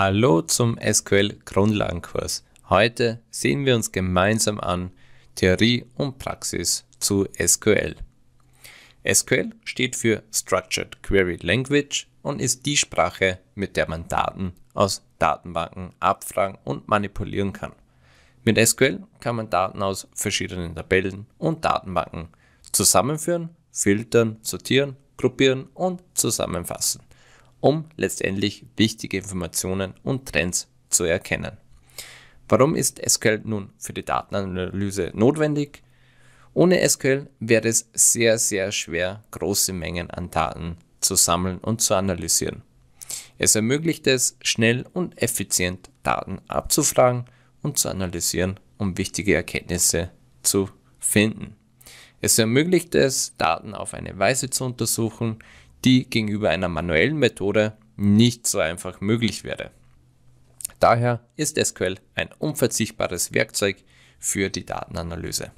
Hallo zum SQL Grundlagenkurs. Heute sehen wir uns gemeinsam an Theorie und Praxis zu SQL. SQL steht für Structured Query Language und ist die Sprache, mit der man Daten aus Datenbanken abfragen und manipulieren kann. Mit SQL kann man Daten aus verschiedenen Tabellen und Datenbanken zusammenführen, filtern, sortieren, gruppieren und zusammenfassen um letztendlich wichtige Informationen und Trends zu erkennen. Warum ist SQL nun für die Datenanalyse notwendig? Ohne SQL wäre es sehr, sehr schwer, große Mengen an Daten zu sammeln und zu analysieren. Es ermöglicht es, schnell und effizient Daten abzufragen und zu analysieren, um wichtige Erkenntnisse zu finden. Es ermöglicht es, Daten auf eine Weise zu untersuchen, die gegenüber einer manuellen Methode nicht so einfach möglich wäre. Daher ist SQL ein unverzichtbares Werkzeug für die Datenanalyse.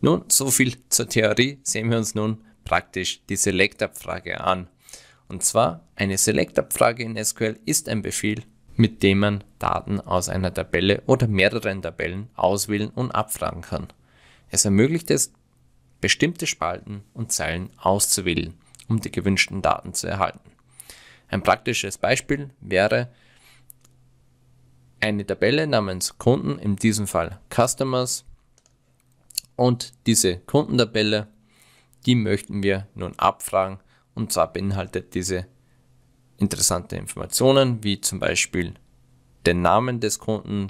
Nun, so viel zur Theorie, sehen wir uns nun praktisch die Select-Abfrage an. Und zwar, eine Select-Abfrage in SQL ist ein Befehl, mit dem man Daten aus einer Tabelle oder mehreren Tabellen auswählen und abfragen kann. Es ermöglicht es, bestimmte Spalten und Zeilen auszuwählen um die gewünschten Daten zu erhalten. Ein praktisches Beispiel wäre eine Tabelle namens Kunden, in diesem Fall Customers. Und diese Kundentabelle, die möchten wir nun abfragen. Und zwar beinhaltet diese interessante Informationen, wie zum Beispiel den Namen des Kunden,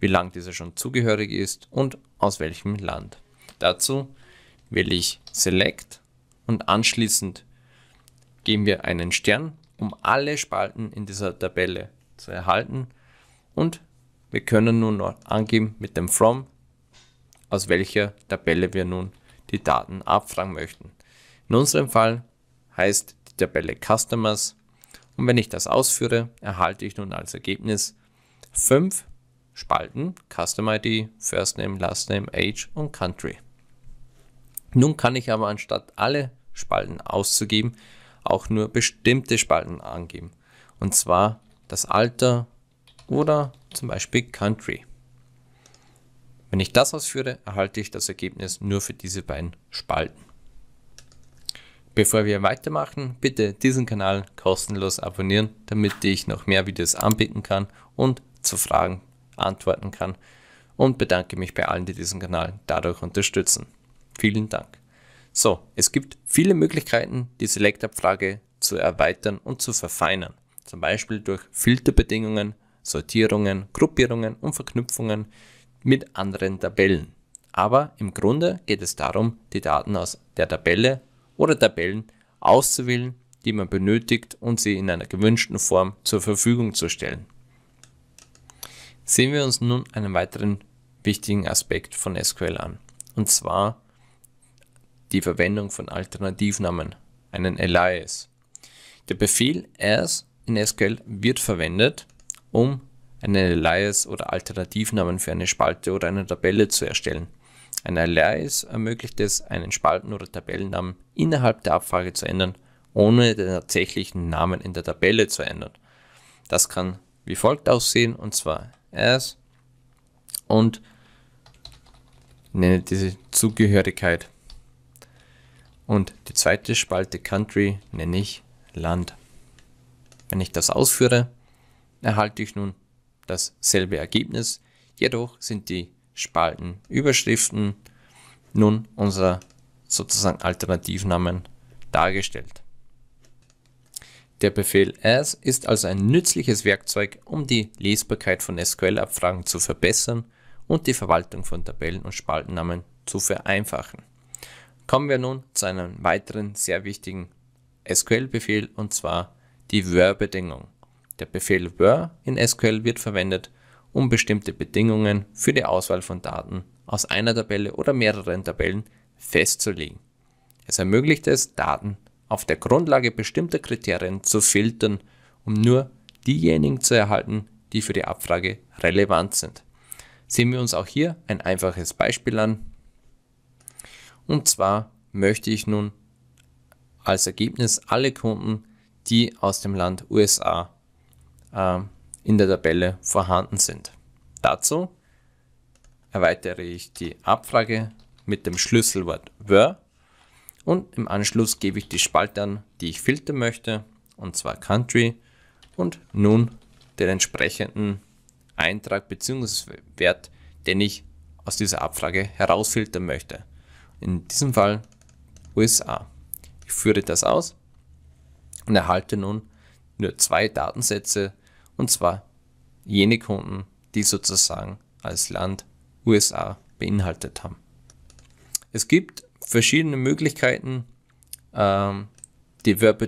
wie lang dieser schon zugehörig ist und aus welchem Land. Dazu wähle ich Select und anschließend geben wir einen Stern, um alle Spalten in dieser Tabelle zu erhalten. Und wir können nun noch angeben mit dem From, aus welcher Tabelle wir nun die Daten abfragen möchten. In unserem Fall heißt die Tabelle Customers. Und wenn ich das ausführe, erhalte ich nun als Ergebnis fünf Spalten Customer ID, First Name, Last Name, Age und Country. Nun kann ich aber anstatt alle Spalten auszugeben, auch nur bestimmte Spalten angeben. Und zwar das Alter oder zum Beispiel Country. Wenn ich das ausführe, erhalte ich das Ergebnis nur für diese beiden Spalten. Bevor wir weitermachen, bitte diesen Kanal kostenlos abonnieren, damit ich noch mehr Videos anbieten kann und zu Fragen antworten kann und bedanke mich bei allen, die diesen Kanal dadurch unterstützen. Vielen Dank. So, es gibt viele Möglichkeiten, die Select-Abfrage zu erweitern und zu verfeinern. Zum Beispiel durch Filterbedingungen, Sortierungen, Gruppierungen und Verknüpfungen mit anderen Tabellen. Aber im Grunde geht es darum, die Daten aus der Tabelle oder Tabellen auszuwählen, die man benötigt und sie in einer gewünschten Form zur Verfügung zu stellen. Sehen wir uns nun einen weiteren wichtigen Aspekt von SQL an, und zwar die Verwendung von Alternativnamen, einen Alias. Der Befehl as in SQL wird verwendet, um einen Alias oder Alternativnamen für eine Spalte oder eine Tabelle zu erstellen. Ein Alias ermöglicht es, einen Spalten- oder Tabellennamen innerhalb der Abfrage zu ändern, ohne den tatsächlichen Namen in der Tabelle zu ändern. Das kann wie folgt aussehen, und zwar as und nenne diese Zugehörigkeit und die zweite Spalte Country nenne ich Land. Wenn ich das ausführe, erhalte ich nun dasselbe Ergebnis. Jedoch sind die Spalten Überschriften nun unser sozusagen Alternativnamen dargestellt. Der Befehl as ist also ein nützliches Werkzeug, um die Lesbarkeit von SQL-Abfragen zu verbessern und die Verwaltung von Tabellen und Spaltennamen zu vereinfachen. Kommen wir nun zu einem weiteren sehr wichtigen SQL-Befehl und zwar die Where-Bedingung. Der Befehl Where in SQL wird verwendet, um bestimmte Bedingungen für die Auswahl von Daten aus einer Tabelle oder mehreren Tabellen festzulegen. Es ermöglicht es, Daten auf der Grundlage bestimmter Kriterien zu filtern, um nur diejenigen zu erhalten, die für die Abfrage relevant sind. Sehen wir uns auch hier ein einfaches Beispiel an. Und zwar möchte ich nun als Ergebnis alle Kunden, die aus dem Land USA äh, in der Tabelle vorhanden sind. Dazu erweitere ich die Abfrage mit dem Schlüsselwort were und im Anschluss gebe ich die Spalte an, die ich filtern möchte, und zwar Country und nun den entsprechenden Eintrag bzw. Wert, den ich aus dieser Abfrage herausfiltern möchte in diesem Fall USA. Ich führe das aus und erhalte nun nur zwei Datensätze, und zwar jene Kunden, die sozusagen als Land USA beinhaltet haben. Es gibt verschiedene Möglichkeiten, ähm, die word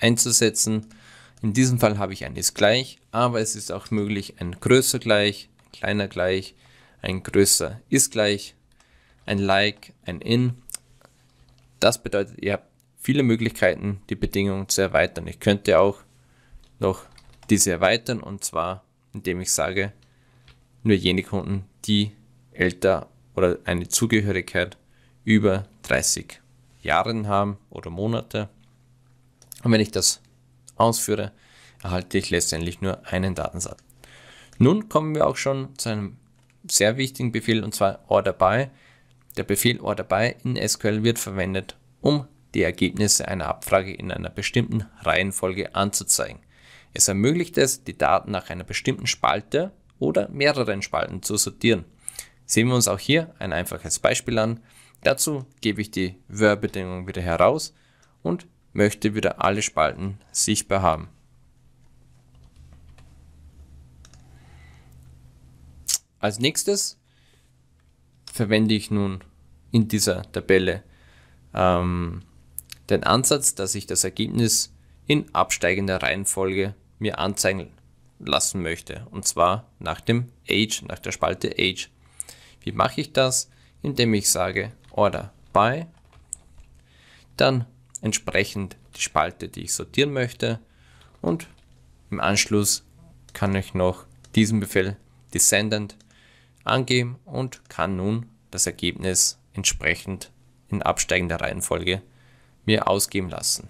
einzusetzen. In diesem Fall habe ich ein ist gleich, aber es ist auch möglich, ein größer gleich, kleiner gleich, ein größer ist gleich ein Like, ein In. Das bedeutet, ihr habt viele Möglichkeiten, die Bedingungen zu erweitern. Ich könnte auch noch diese erweitern und zwar, indem ich sage, nur jene Kunden, die älter oder eine Zugehörigkeit über 30 Jahren haben oder Monate. Und wenn ich das ausführe, erhalte ich letztendlich nur einen Datensatz. Nun kommen wir auch schon zu einem sehr wichtigen Befehl und zwar Order by. Der Befehl oder by in SQL wird verwendet, um die Ergebnisse einer Abfrage in einer bestimmten Reihenfolge anzuzeigen. Es ermöglicht es, die Daten nach einer bestimmten Spalte oder mehreren Spalten zu sortieren. Sehen wir uns auch hier ein einfaches Beispiel an. Dazu gebe ich die Word-Bedingung wieder heraus und möchte wieder alle Spalten sichtbar haben. Als nächstes verwende ich nun in dieser Tabelle ähm, den Ansatz, dass ich das Ergebnis in absteigender Reihenfolge mir anzeigen lassen möchte. Und zwar nach dem Age, nach der Spalte Age. Wie mache ich das? Indem ich sage Order by, dann entsprechend die Spalte, die ich sortieren möchte und im Anschluss kann ich noch diesen Befehl Descendant angeben und kann nun das Ergebnis entsprechend in absteigender Reihenfolge mir ausgeben lassen.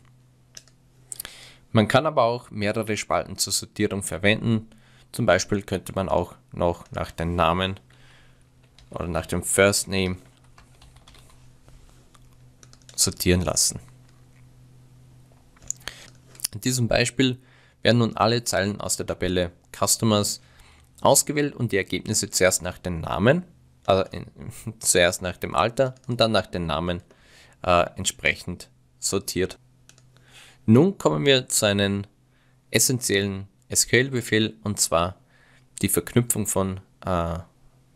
Man kann aber auch mehrere Spalten zur Sortierung verwenden. Zum Beispiel könnte man auch noch nach dem Namen oder nach dem First Name sortieren lassen. In diesem Beispiel werden nun alle Zeilen aus der Tabelle Customers ausgewählt und die Ergebnisse zuerst nach dem Namen, also in, zuerst nach dem Alter und dann nach dem Namen äh, entsprechend sortiert. Nun kommen wir zu einem essentiellen SQL-Befehl und zwar die Verknüpfung von äh,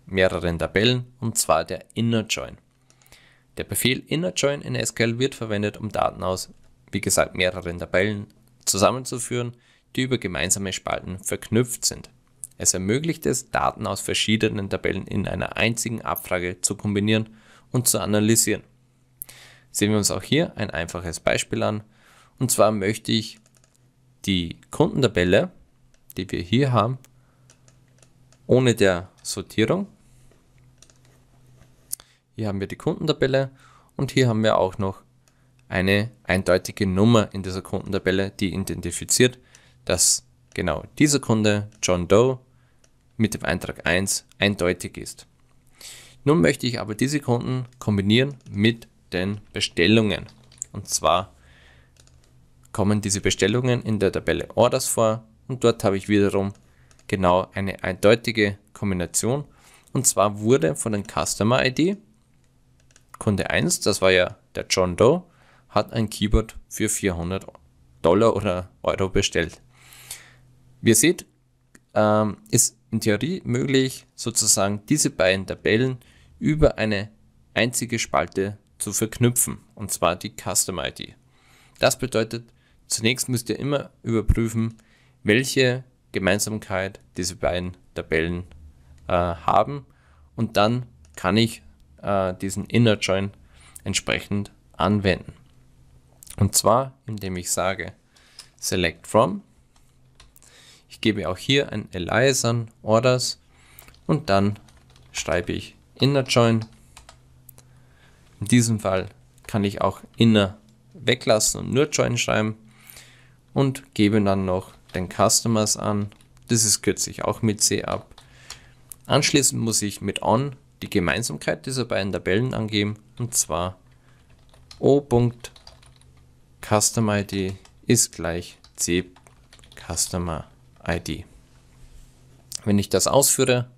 mehreren Tabellen und zwar der Inner Join. Der Befehl Inner Join in SQL wird verwendet, um Daten aus, wie gesagt, mehreren Tabellen zusammenzuführen, die über gemeinsame Spalten verknüpft sind. Es ermöglicht es, Daten aus verschiedenen Tabellen in einer einzigen Abfrage zu kombinieren und zu analysieren. Sehen wir uns auch hier ein einfaches Beispiel an. Und zwar möchte ich die Kundentabelle, die wir hier haben, ohne der Sortierung. Hier haben wir die Kundentabelle und hier haben wir auch noch eine eindeutige Nummer in dieser Kundentabelle, die identifiziert, dass genau dieser Kunde John Doe mit dem Eintrag 1 eindeutig ist. Nun möchte ich aber diese Kunden kombinieren mit den Bestellungen. Und zwar kommen diese Bestellungen in der Tabelle Orders vor und dort habe ich wiederum genau eine eindeutige Kombination. Und zwar wurde von den Customer ID Kunde 1, das war ja der John Doe, hat ein Keyboard für 400 Dollar oder Euro bestellt. Wie ihr seht, ähm, ist in Theorie möglich, sozusagen diese beiden Tabellen über eine einzige Spalte zu verknüpfen, und zwar die Custom ID. Das bedeutet, zunächst müsst ihr immer überprüfen, welche Gemeinsamkeit diese beiden Tabellen äh, haben und dann kann ich äh, diesen Inner Join entsprechend anwenden. Und zwar, indem ich sage select from ich gebe auch hier ein Alias an, Orders und dann schreibe ich inner join. In diesem Fall kann ich auch inner weglassen und nur join schreiben und gebe dann noch den Customers an. Das ist kürzlich auch mit C ab. Anschließend muss ich mit on die Gemeinsamkeit dieser beiden Tabellen angeben und zwar o.customer-ID ist gleich c customer ID. Wenn ich das ausführe,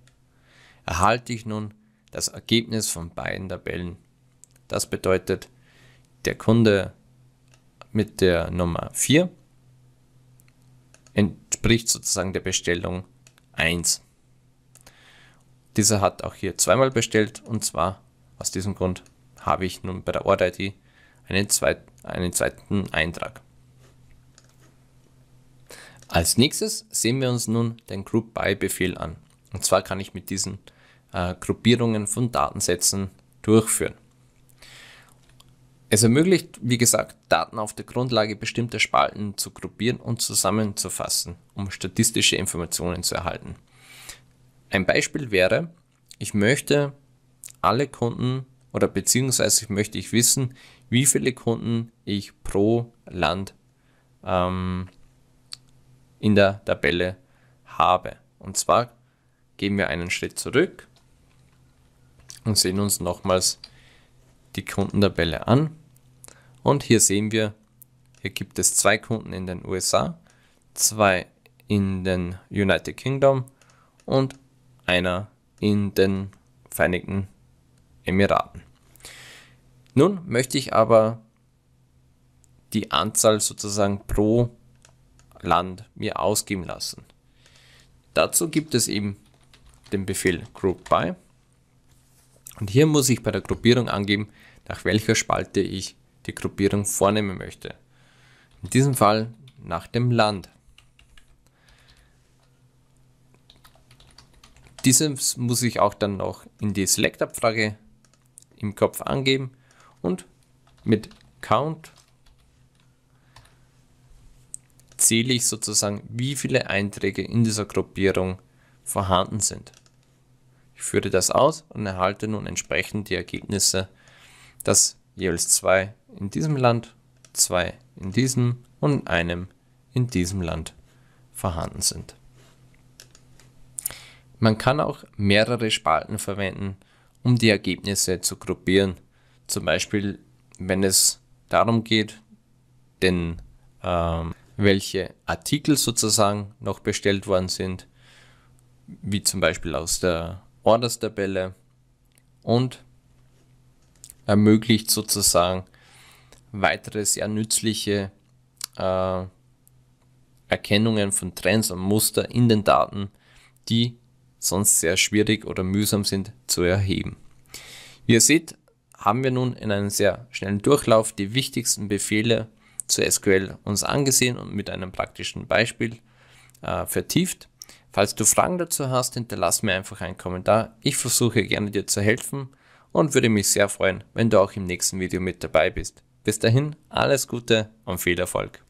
erhalte ich nun das Ergebnis von beiden Tabellen. Das bedeutet, der Kunde mit der Nummer 4 entspricht sozusagen der Bestellung 1. Dieser hat auch hier zweimal bestellt und zwar aus diesem Grund habe ich nun bei der Order-ID einen, zweit, einen zweiten Eintrag. Als nächstes sehen wir uns nun den Group By Befehl an. Und zwar kann ich mit diesen äh, Gruppierungen von Datensätzen durchführen. Es ermöglicht, wie gesagt, Daten auf der Grundlage bestimmter Spalten zu gruppieren und zusammenzufassen, um statistische Informationen zu erhalten. Ein Beispiel wäre, ich möchte alle Kunden oder beziehungsweise ich möchte ich wissen, wie viele Kunden ich pro Land ähm, in der Tabelle habe. Und zwar gehen wir einen Schritt zurück und sehen uns nochmals die Kundentabelle an. Und hier sehen wir, hier gibt es zwei Kunden in den USA, zwei in den United Kingdom und einer in den Vereinigten Emiraten. Nun möchte ich aber die Anzahl sozusagen pro Land mir ausgeben lassen. Dazu gibt es eben den Befehl Group By und hier muss ich bei der Gruppierung angeben, nach welcher Spalte ich die Gruppierung vornehmen möchte. In diesem Fall nach dem Land. Dieses muss ich auch dann noch in die Select-Abfrage im Kopf angeben und mit Count zähle ich sozusagen, wie viele Einträge in dieser Gruppierung vorhanden sind. Ich führe das aus und erhalte nun entsprechend die Ergebnisse, dass jeweils zwei in diesem Land, zwei in diesem und einem in diesem Land vorhanden sind. Man kann auch mehrere Spalten verwenden, um die Ergebnisse zu gruppieren. Zum Beispiel, wenn es darum geht, den ähm, welche Artikel sozusagen noch bestellt worden sind, wie zum Beispiel aus der Orders-Tabelle und ermöglicht sozusagen weitere sehr nützliche äh, Erkennungen von Trends und Muster in den Daten, die sonst sehr schwierig oder mühsam sind zu erheben. Wie ihr seht, haben wir nun in einem sehr schnellen Durchlauf die wichtigsten Befehle zu SQL uns angesehen und mit einem praktischen Beispiel äh, vertieft. Falls du Fragen dazu hast, hinterlass mir einfach einen Kommentar. Ich versuche gerne dir zu helfen und würde mich sehr freuen, wenn du auch im nächsten Video mit dabei bist. Bis dahin, alles Gute und viel Erfolg.